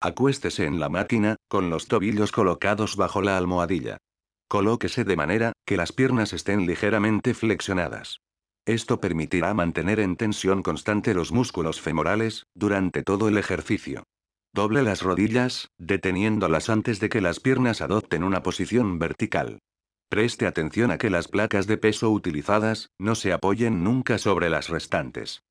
Acuéstese en la máquina, con los tobillos colocados bajo la almohadilla. Colóquese de manera que las piernas estén ligeramente flexionadas. Esto permitirá mantener en tensión constante los músculos femorales durante todo el ejercicio. Doble las rodillas, deteniéndolas antes de que las piernas adopten una posición vertical. Preste atención a que las placas de peso utilizadas no se apoyen nunca sobre las restantes.